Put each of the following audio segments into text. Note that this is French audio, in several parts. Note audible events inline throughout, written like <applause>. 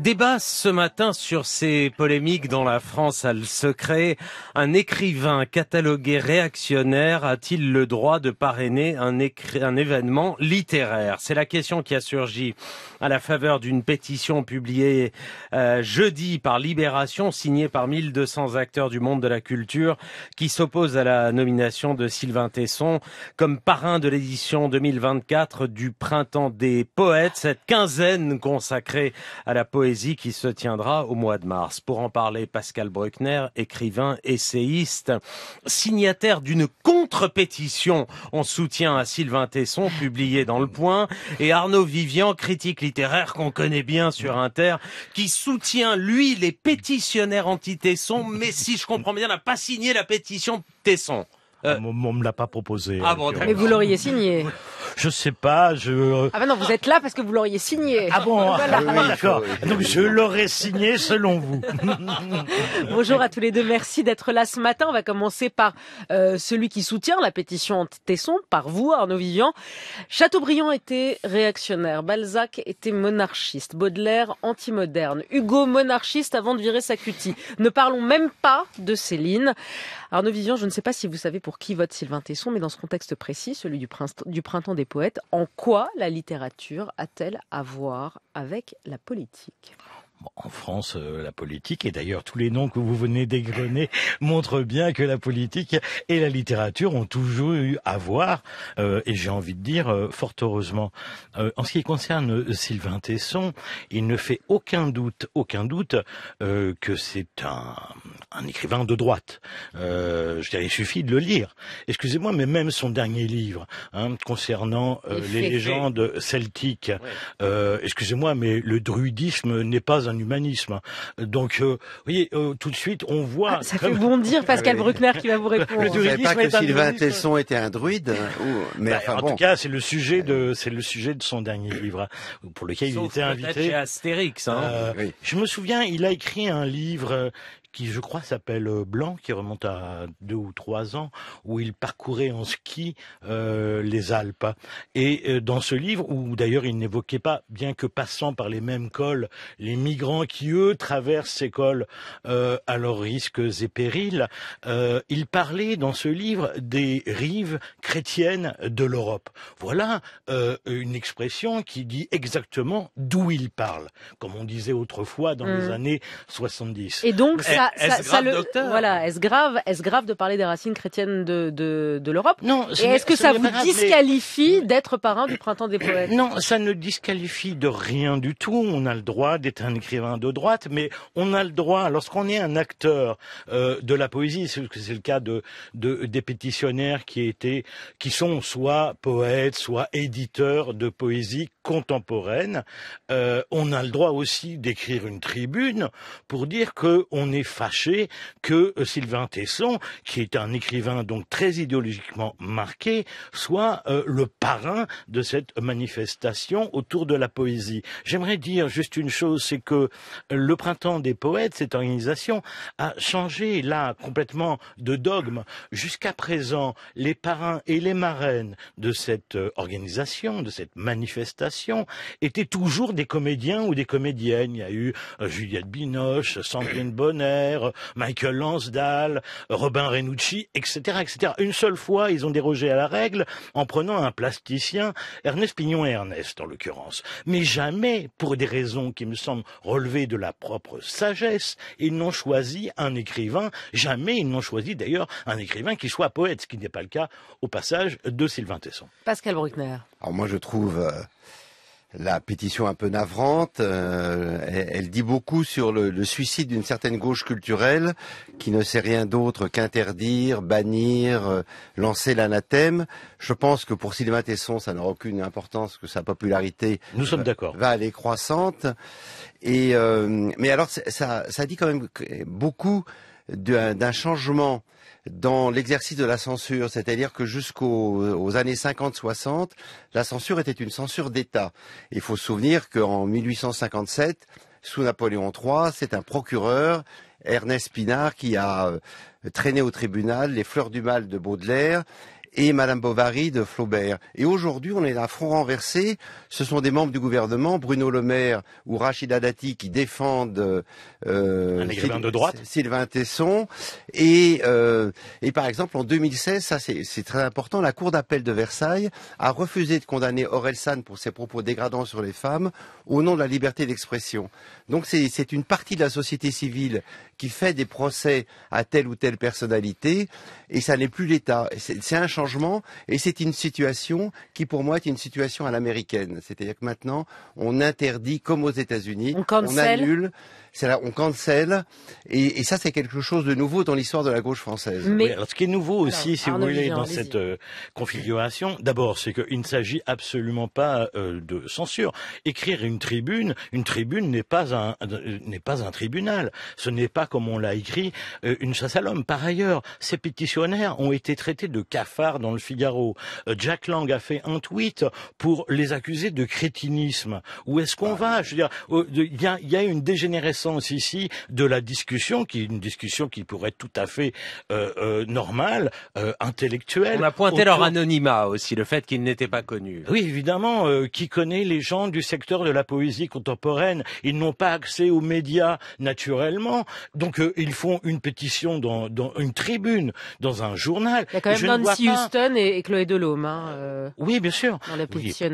Débat ce matin sur ces polémiques dans la France a le secret. Un écrivain catalogué réactionnaire a-t-il le droit de parrainer un, un événement littéraire C'est la question qui a surgi à la faveur d'une pétition publiée euh, jeudi par Libération, signée par 1200 acteurs du monde de la culture, qui s'oppose à la nomination de Sylvain Tesson comme parrain de l'édition 2024 du Printemps des poètes, cette quinzaine consacrée à la poésie qui se tiendra au mois de mars. Pour en parler, Pascal Bruckner, écrivain, essayiste, signataire d'une contre-pétition en soutien à Sylvain Tesson, publié dans Le Point, et Arnaud Vivian, critique littéraire qu'on connaît bien sur Inter, qui soutient, lui, les pétitionnaires anti-Tesson, mais si je comprends bien, n'a pas signé la pétition Tesson. Ah, on ne me l'a pas proposé. Ah mais vous l'auriez signé je sais pas, je... Euh, ah ben non, vous êtes là parce que vous l'auriez signé. Ah bon, <laughs> ah d'accord. Donc je l'aurais signé selon vous. <laughs> Bonjour à tous les deux, merci d'être là ce matin. On va commencer par euh, celui qui soutient la pétition tesson par vous, Arnaud Vivian. Chateaubriand était réactionnaire, Balzac était monarchiste, Baudelaire anti-moderne, Hugo monarchiste avant de virer sa cutie. Ne parlons même pas de Céline. Arnaud Vivian, je ne sais pas si vous savez pour qui vote Sylvain Tesson, mais dans ce contexte précis, celui du, printemps, du printemps poètes. En quoi la littérature a-t-elle à voir avec la politique en France, euh, la politique, et d'ailleurs tous les noms que vous venez d'égrener <laughs> montrent bien que la politique et la littérature ont toujours eu à voir, euh, et j'ai envie de dire euh, fort heureusement. en ce qui concerne Sylvain Tesson, il ne fait aucun doute, aucun doute que c'est un un écrivain de droite. Euh, je dirais, il suffit de le lire. Excusez-moi, mais même son dernier livre hein, concernant euh, les légendes celtiques, euh, excusez-moi, mais le druidisme n'est pas un humanisme. Donc, euh, vous voyez, euh, tout de suite, on voit... Ah, ça fait bondir <laughs> Pascal ah Bruckner qui va vous <laughs> répondre. le druidisme pas que Sylvain Tesson était un druide. Hein, mais bah, en tout cas, c'est le sujet de c'est le sujet de son dernier livre pour lequel il était invité. Chez Astérix. Hein. Je me souviens, il a écrit un livre qui je crois s'appelle euh, Blanc, qui remonte à deux ou trois ans, où il parcourait en ski euh, les Alpes. Et euh, dans ce livre, où d'ailleurs il n'évoquait pas, bien que passant par les mêmes cols, les migrants qui eux traversent ces cols euh, à leurs risques et périls, euh, il parlait dans ce livre des rives chrétiennes de l'Europe. Voilà une expression qui dit exactement d'où il parle, comme on disait autrefois dans les mmh. années 70. Et donc est-ce grave, est-ce grave, de parler des racines chrétiennes de, de, l'Europe Non. Et est-ce que ça vous disqualifie d'être parrain du Printemps des Poètes Non, ça ne disqualifie de rien du tout. On a le droit d'être un écrivain de droite, mais on a le droit, lorsqu'on est un acteur euh, de la poésie, c'est le cas de des pétitionnaires qui étaient, qui sont soit poètes, soit éditeurs de poésie contemporaine, euh, on a le droit aussi d'écrire une tribune pour dire qu'on est fâché que euh, Sylvain Tesson, qui est un écrivain donc très idéologiquement marqué, soit euh, le parrain de cette manifestation autour de la poésie. J'aimerais dire juste une chose, c'est que le printemps des poètes, cette organisation, a changé là complètement de dogme. Jusqu'à présent, les parrains et les marraines de cette organisation, de cette manifestation étaient toujours des comédiens ou des comédiennes. Il y a eu euh, Juliette Binoche, euh, Sandrine Bonner, euh, Michael Lansdale, Robin Renucci, etc., etc. Une seule fois, ils ont dérogé à la règle en prenant un plasticien, Ernest Pignon et Ernest en l'occurrence. Mais jamais, pour des raisons qui me semblent relever de la propre sagesse, ils n'ont choisi un écrivain. Jamais ils n'ont choisi d'ailleurs un écrivain qui soit poète, ce qui n'est pas le cas au passage de Sylvain Tesson. Pascal Bruckner. Alors moi, je trouve euh, la pétition un peu navrante. Euh, elle, dit beaucoup sur le, suicide d'une certaine gauche culturelle qui ne sait rien d'autre qu'interdire, bannir, euh, lancer l'anathème. Je pense que pour Sylvain Tesson, ça n'aura aucune importance que sa popularité Nous sommes va aller croissante. Et mais alors ça, ça dit quand même beaucoup d'un changement dans l'exercice de la censure, c'est-à-dire que jusqu'aux années 50-60, la censure était une censure d'État. Il faut se souvenir qu'en 1857, sous Napoléon III, c'est un procureur, Ernest Pinard, qui a euh, traîné au tribunal les fleurs du mal de Baudelaire et Madame Bovary de Flaubert. Et aujourd'hui, on est à front renversé. Ce sont des membres du gouvernement, Bruno Le Maire ou Rachida Dati, qui défendent euh, de droite. Sylvain Tesson. Et, euh, et par exemple, en 2016, ça c'est très important, la Cour d'appel de Versailles a refusé de condamner San pour ses propos dégradants sur les femmes au nom de la liberté d'expression. Donc c'est une partie de la société civile qui fait des procès à telle ou telle personnalité, et ça n'est plus l'État. C'est un changement, et c'est une situation qui, pour moi, est une situation à l'américaine. C'est-à-dire que maintenant, on interdit, comme aux États-Unis, on, annule c'est là, on cancelle, et, et ça c'est quelque chose de nouveau dans l'histoire de la gauche française. Mais alors, ce qui est nouveau aussi, si vous voulez, dans cette euh, configuration, d'abord, c'est qu'il ne s'agit absolument pas euh, de censure. Écrire une tribune, une tribune n'est pas un n'est pas un tribunal. Ce n'est pas comme on l'a écrit euh, une chasse à l'homme. Par ailleurs, ces pétitionnaires ont été traités de cafards dans le Figaro. Jack Lang a fait un tweet pour les accuser de crétinisme. Où est-ce qu'on ah. va Je veux dire, il y a, y a une dégénérescence sens ici de la discussion, qui est une discussion qui pourrait être tout à fait euh, euh, normale, euh, intellectuelle. On a pointé leur anonymat aussi, le fait qu'ils n'étaient pas connus. Oui, évidemment. qui connaît les gens du secteur de la poésie contemporaine Ils n'ont pas accès aux médias naturellement, donc ils font une pétition dans, dans, une tribune, dans un journal. Il y a quand même Nancy Houston et, Chloé Delhomme. Hein, oui, bien sûr. la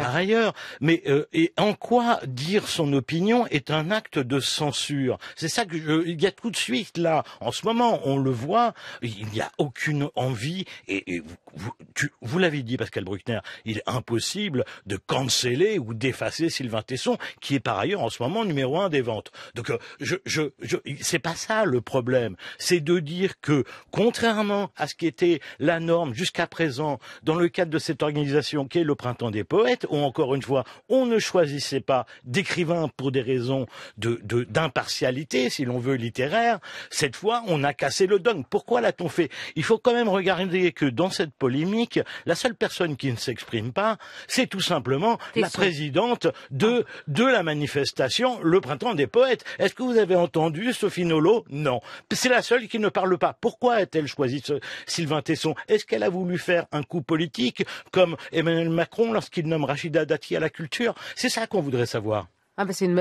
par ailleurs, mais et en quoi dire son opinion est un acte de censure c'est ça que je, il y a tout de suite là. En ce moment, on le voit, il n'y a aucune envie et, et vous, vous l'avez dit, Pascal Bruckner, il est impossible de canceller ou d'effacer Sylvain Tesson, qui est par ailleurs en ce moment numéro un des ventes. Donc, euh, je, je, je c'est pas ça le problème. C'est de dire que, contrairement à ce qui était la norme jusqu'à présent, dans le cadre de cette organisation qui est le Printemps des Poètes, où encore une fois, on ne choisissait pas d'écrivains pour des raisons d'impartialité, de, d'impartialité, si l'on veut littéraire, cette fois, on a cassé le dogme. Pourquoi l'a-t-on fait Il faut quand même regarder que dans cette polémique. La seule personne qui ne s'exprime pas, c'est tout simplement la présidente de, la manifestation Le Printemps des Poètes. Est-ce que vous avez entendu Sophie Nolot Non. C'est la seule qui ne parle pas. Pourquoi a-t-elle choisi Sylvain Tesson Est-ce qu'elle a voulu faire un coup politique comme Emmanuel Macron lorsqu'il nomme Rachida Dati à la culture C'est ça qu'on voudrait savoir. Ah, bah, c'est une,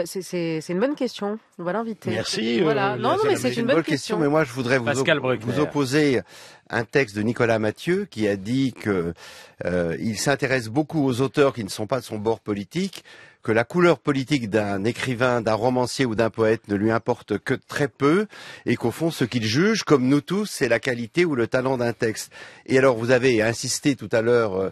bonne question. On va l'inviter. Merci. Voilà. Euh, non, mais c'est une, bonne question. Mais moi, je voudrais vous, vous opposer un texte de Nicolas Mathieu qui a dit que euh, il s'intéresse beaucoup aux auteurs qui ne sont pas de son bord politique que la couleur politique d'un écrivain, d'un romancier ou d'un poète ne lui importe que très peu et qu'au fond, ce qu'il juge, comme nous tous, c'est la qualité ou le talent d'un texte. Et alors, vous avez insisté tout à l'heure, euh,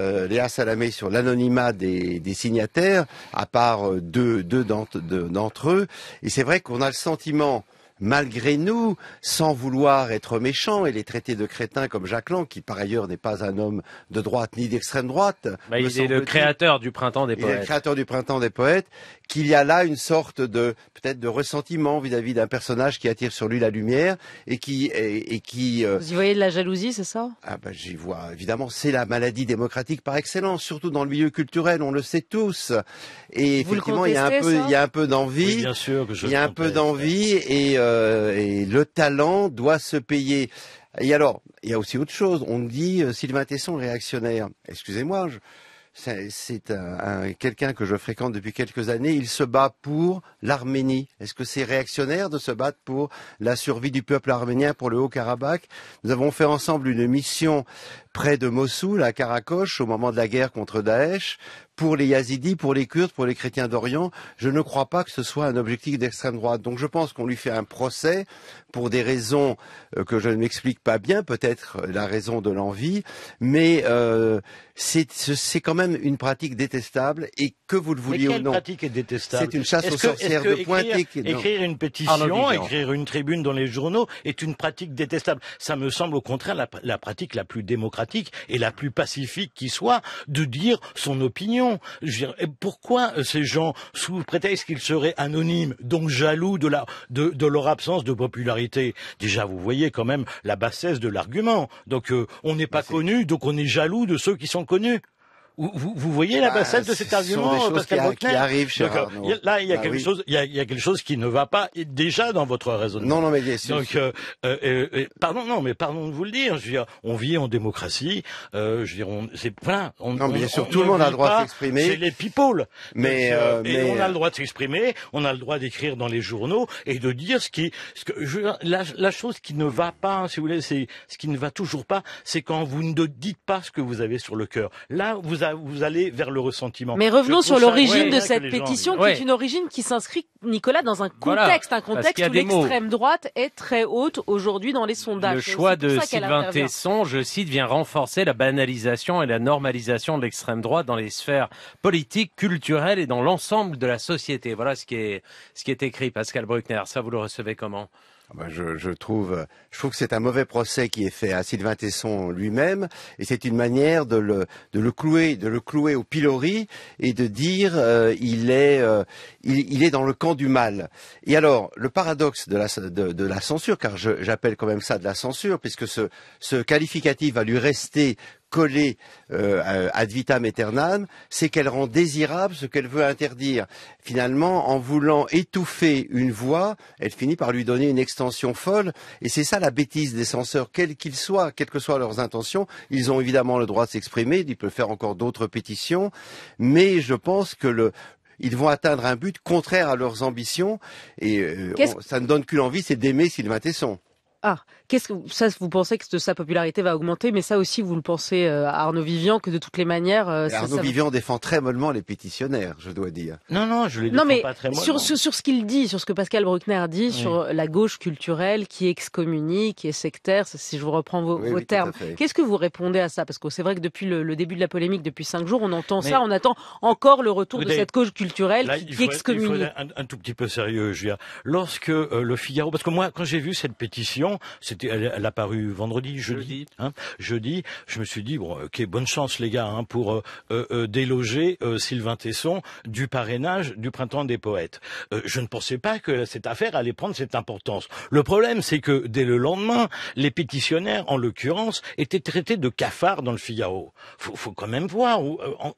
euh, Léa Salamé, sur l'anonymat des, signataires, à part euh, deux, deux d'entre eux. Et c'est vrai qu'on a le sentiment malgré nous, sans vouloir être méchant et les traiter de crétins comme Jacques qui par ailleurs n'est pas un homme de droite ni d'extrême droite. Bah, mais il est le créateur du printemps des poètes. Il est le créateur du printemps des poètes, qu'il y a là une sorte de peut-être de ressentiment vis-à-vis d'un personnage qui attire sur lui la lumière et qui et, qui. Euh, Vous y voyez de la jalousie, c'est ça Ah ben j'y vois évidemment, c'est la maladie démocratique par excellence, surtout dans le milieu culturel, on le sait tous. Et effectivement, il y a un peu, il y a un peu d'envie, bien sûr que je il y a un peu d'envie et euh, euh, et le talent doit se payer. Et alors, il y a aussi autre chose. On dit euh, Sylvain Tesson réactionnaire. Excusez-moi, c'est quelqu'un que je fréquente depuis quelques années. Il se bat pour l'Arménie. Est-ce que c'est réactionnaire de se battre pour la survie du peuple arménien, pour le Haut-Karabakh Nous avons fait ensemble une mission près de Mossoul, à Karakoche, au moment de la guerre contre Daesh, pour les Yazidis, pour les Kurdes, pour les chrétiens d'Orient. Je ne crois pas que ce soit un objectif d'extrême droite. Donc je pense qu'on lui fait un procès pour des raisons euh, que je ne m'explique pas bien, peut-être la raison de l'envie, mais euh, c'est quand même une pratique détestable et que vous le vouliez ou non. pratique est détestable C'est une chasse aux sorcières de pointer. Écrire, écrire, une pétition, écrire une tribune dans les journaux est une pratique détestable. Ça me semble au contraire la, pratique la plus démocratique et la plus pacifique qui soit de dire son opinion. Dire, pourquoi euh, ces gens, sous prétexte qu'ils seraient anonymes, donc jaloux de, la, de, de leur absence de popularité, déjà vous voyez quand même la bassesse de l'argument. Donc euh, on n'est pas bah, connu, donc on est jaloux de ceux qui sont connu. Vous, vous, voyez eh la bassette ben, de cet argument, ce Pascal qui, a, qui arrive chez Là, il y a bah quelque chose, il y a, y a, quelque chose qui ne va pas déjà dans votre raisonnement. Non, non, mais Donc, euh, euh, euh, pardon, non, mais pardon de vous le dire. Je on vit en démocratie. je veux on, c'est plein. On, non, bien sûr, tout le monde a le droit de s'exprimer. C'est les people. Mais, mais on a le droit de s'exprimer. On a le droit d'écrire dans les journaux et de dire ce qui, ce que, je, la, chose qui ne va pas, hein, si vous voulez, c'est ce qui ne va toujours pas, c'est quand vous ne dites pas ce que vous avez sur le cœur. Là, vous avez vous allez vers le ressentiment. Mais revenons sur l'origine de cette pétition, qui est une origine qui s'inscrit, Nicolas, dans un contexte, un contexte où l'extrême droite est très haute aujourd'hui dans les sondages. Le choix de Sylvain Tesson, je cite, vient renforcer la banalisation et la normalisation de l'extrême droite dans les sphères politiques, culturelles et dans l'ensemble de la société. Voilà ce qui est, ce qui est écrit, Pascal Bruckner. Ça, vous le recevez comment? Je, trouve, je trouve que c'est un mauvais procès qui est fait à Sylvain Tesson lui-même, et c'est une manière de le, de le clouer, de le clouer au pilori et de dire euh, il est, euh, il, est dans le camp du mal. Et alors, le paradoxe de la, la censure, car j'appelle quand même ça de la censure, puisque ce, ce qualificatif va lui rester Coller euh, ad vitam aeternam, c'est qu'elle rend désirable ce qu'elle veut interdire. Finalement, en voulant étouffer une voix, elle finit par lui donner une extension folle. Et c'est ça la bêtise des censeurs, quels qu'ils soient, quelles que soient leurs intentions. Ils ont évidemment le droit de s'exprimer, ils peuvent faire encore d'autres pétitions, mais je pense que le, ils vont atteindre un but contraire à leurs ambitions et euh, ça ne donne qu'une envie, c'est d'aimer Sylvain Tesson. Ah, qu'est-ce que ça vous pensez que sa popularité va augmenter Mais ça aussi, vous le pensez euh, à Arnaud Vivian que de toutes les manières. Euh, Arnaud Vivian défend très mollement les pétitionnaires, je dois dire. Non, non, je les défends pas très mollement. Sur, sur, sur ce qu'il dit, sur ce que Pascal Bruckner dit, sur la gauche culturelle qui excommunie, qui est sectaire, si je vous reprends vos, termes, qu'est-ce que vous répondez à ça Parce que c'est vrai que depuis le, début de la polémique, depuis cinq jours, on entend ça, on attend encore le retour de cette gauche culturelle qui, qui excommunie. Il faut un, un, tout petit peu sérieux, je Lorsque euh, le Figaro, parce que moi, quand j'ai vu cette pétition c'était, elle, a paru vendredi, jeudi. Jeudi. Hein, je me suis dit bon, euh, ok, bonne chance les gars hein, pour euh, euh, déloger Sylvain Tesson du parrainage du printemps des poètes. je ne pensais pas que cette affaire allait prendre cette importance. Le problème, c'est que dès le lendemain, les pétitionnaires, en l'occurrence, étaient traités de cafards dans le Figaro. Faut, faut quand même voir,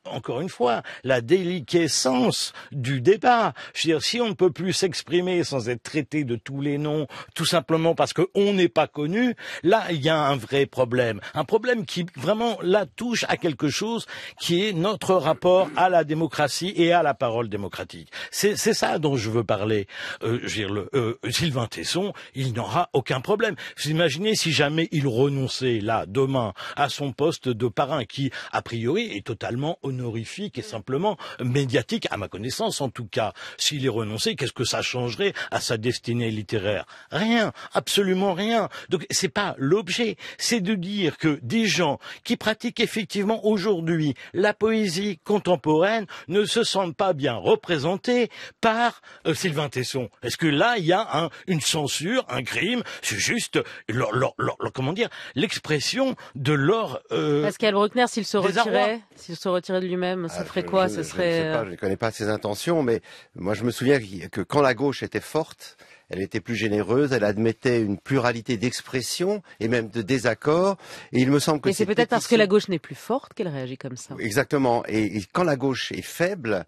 encore une fois, la déliquescence du débat. si on ne peut plus s'exprimer sans être traité de tous les noms, tout simplement parce que on n'est pas connu, là, il y a un vrai problème. Un problème qui vraiment, là, touche à quelque chose qui est notre rapport à la démocratie et à la parole démocratique. C'est ça dont je veux parler. Euh, le, euh, Sylvain Tesson, il n'aura aucun problème. Vous imaginez si jamais il renonçait, là, demain, à son poste de parrain, qui, a priori, est totalement honorifique et simplement médiatique, à ma connaissance en tout cas. S'il est renoncé, qu'est-ce que ça changerait à sa destinée littéraire Rien, absolument rien. Donc c'est pas l'objet, c'est de dire que des gens qui pratiquent effectivement aujourd'hui la poésie contemporaine ne se sentent pas bien représentés par euh, Sylvain Tesson. Est-ce que là il y a une censure, un crime C'est juste comment dire l'expression de leur euh, Pascal Bruckner s'il se retirait, s'il se retirait de lui-même, ça ah, ferait quoi serait... je ne connais pas ses intentions, mais moi je me souviens que quand la gauche était forte, elle était plus généreuse, elle admettait une pluralité d'expressions et même de désaccords. Et il me semble que c'est peut-être parce que la gauche n'est plus forte qu'elle réagit comme ça. Exactement. Et, quand la gauche est faible,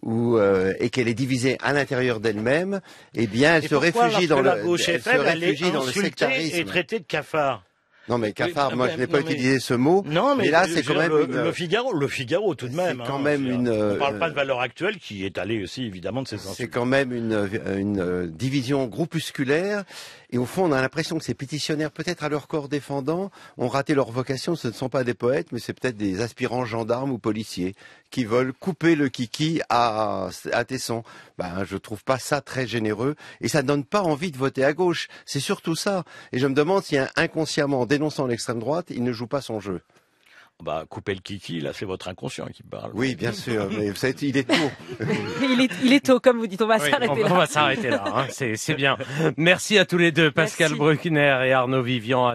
ou euh, et qu'elle est divisée à l'intérieur d'elle-même, eh bien, elle se réfugie dans la gauche est faible, elle est dans le Et traitée de cafard. Non, mais cafard, moi, je n'ai pas utilisé ce mot. Non, mais, là, c'est quand même le, Figaro, le Figaro tout de même. quand hein, même une. On parle euh, pas de valeur actuelle qui est allée aussi évidemment de ses C'est quand même une, euh, une euh, division groupusculaire. Et au fond, on a l'impression que ces pétitionnaires, peut-être à leur corps défendant, ont raté leur vocation. Ce ne sont pas des poètes, mais c'est peut-être des aspirants gendarmes ou policiers qui veulent couper le kiki à, à Tesson. Ben, je trouve pas ça très généreux et ça donne pas envie de voter à gauche. C'est surtout ça. Et je me demande s'il y a inconsciemment, dénonçant l'extrême droite, il ne joue pas son jeu. Bah, couper le kiki, là, c'est votre inconscient qui parle. Oui, bien <laughs> sûr, mais vous il est tôt. <laughs> il, est, tôt, comme vous dites, on va s'arrêter là. On va s'arrêter là, hein, c'est bien. Merci à tous les deux, Pascal Bruckner et Arnaud Vivian.